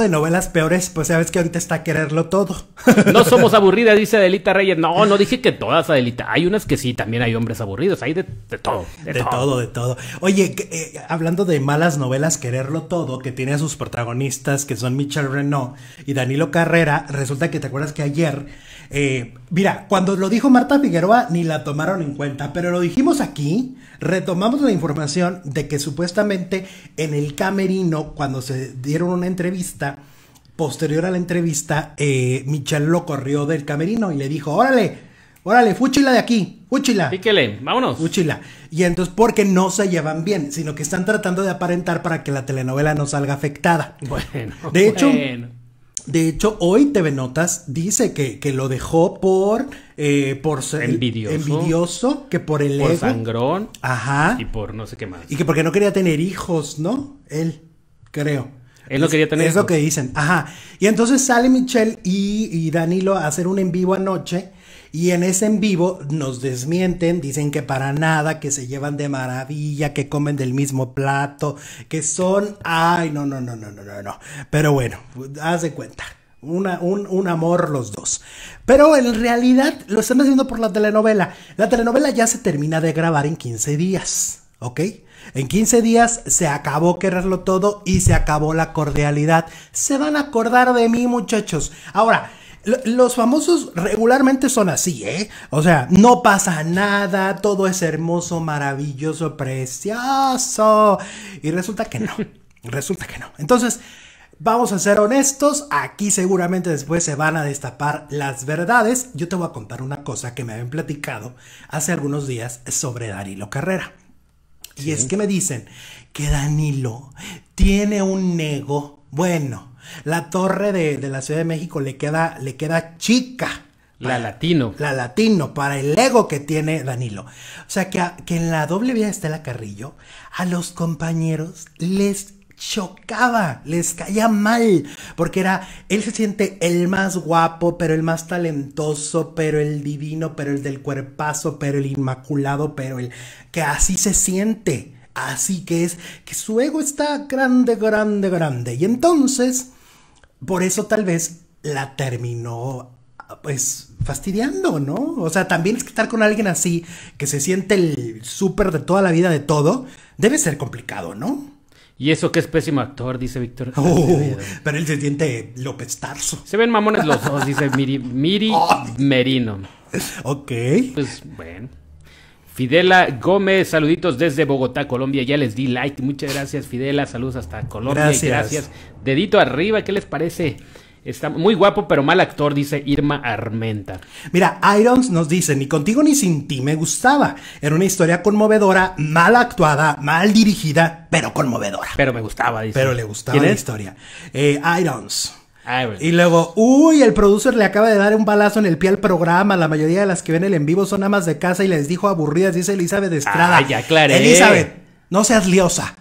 de novelas peores, pues sabes que ahorita está quererlo todo. No somos aburridas, dice Adelita Reyes. No, no dije que todas, Adelita. Hay unas que sí, también hay hombres aburridos, hay de, todo. De, todo. de todo. Oye, eh, hablando de malas novelas, quererlo todo, que tiene a sus protagonistas, que son Michelle Renault y Danilo Carrera, resulta que te acuerdas que ayer, eh, mira, cuando lo dijo Marta Figueroa, ni la tomaron en cuenta, pero lo dijimos aquí, retomamos la información de que supuestamente en el camerino, cuando se dieron una entrevista, Posterior a la entrevista, eh, Michel lo corrió del camerino y le dijo, órale, órale, fúchila de aquí, fúchila. Píquele, vámonos. Fúchila. Y entonces, porque no se llevan bien, sino que están tratando de aparentar para que la telenovela no salga afectada. Bueno. De hecho, De hecho, hoy TV Notas dice que, que lo dejó por, eh, por ser envidioso, envidioso, que por el por sangrón. Ajá. Y por no sé qué más. Y que porque no quería tener hijos, ¿no? Él, creo. Es lo que dicen. Ajá. Y entonces sale Michelle y, Danilo a hacer un en vivo anoche. Y en ese en vivo nos desmienten, dicen que para nada, que se llevan de maravilla, que comen del mismo plato, que son. Ay, no, no, no, no, no, no, no. Pero bueno, haz de cuenta. un, un, amor los dos. Pero en realidad lo están haciendo por la telenovela. La telenovela ya se termina de grabar en 15 días. ¿ok? En 15 días se acabó quererlo todo y se acabó la cordialidad. Se van a acordar de mí, muchachos. Ahora, los famosos regularmente son así, ¿eh? O sea, no pasa nada, todo es hermoso, maravilloso, precioso. Y resulta que no, resulta que no. Entonces, vamos a ser honestos, aquí seguramente después se van a destapar las verdades. Yo te voy a contar una cosa que me habían platicado hace algunos días sobre Darilo Carrera. Y es que me dicen que Danilo tiene un ego. Bueno, la torre de, la Ciudad de México le queda, le queda chica. la latino. La latino, para el ego que tiene Danilo. O sea, que, que en la doble vía Estela Carrillo, a los compañeros les chocaba, les caía mal, porque era, él se siente el más guapo, pero el más talentoso, pero el divino, pero el del cuerpazo, pero el inmaculado, pero el que así se siente, así que es, que su ego está grande, grande, grande. Y entonces, por eso tal vez la terminó, pues, fastidiando, ¿no? O sea, también es que estar con alguien así, que se siente el súper de toda la vida, de todo, debe ser complicado, ¿no? Y eso que es pésimo actor, dice Víctor. Oh, pero él se siente López Tarso. Se ven mamones los dos, dice Miri, Merino. Ok. Pues bueno. Fidela Gómez, saluditos desde Bogotá, Colombia. Ya les di like. Muchas gracias, Fidela. Saludos hasta Colombia. Gracias. gracias. Dedito arriba, ¿qué les parece? Está muy guapo, pero mal actor, dice Irma Armenta. Mira, Irons nos dice, ni contigo ni sin ti me gustaba. Era una historia conmovedora, mal actuada, mal dirigida, pero conmovedora. Pero me gustaba, dice. Pero le gustaba la historia. Eh, Irons. Ah, y luego, uy, el producer le acaba de dar un balazo en el pie al programa. La mayoría de las que ven el en vivo son amas de casa y les dijo aburridas, dice Elizabeth Estrada. Ah, ya Elizabeth, no seas liosa.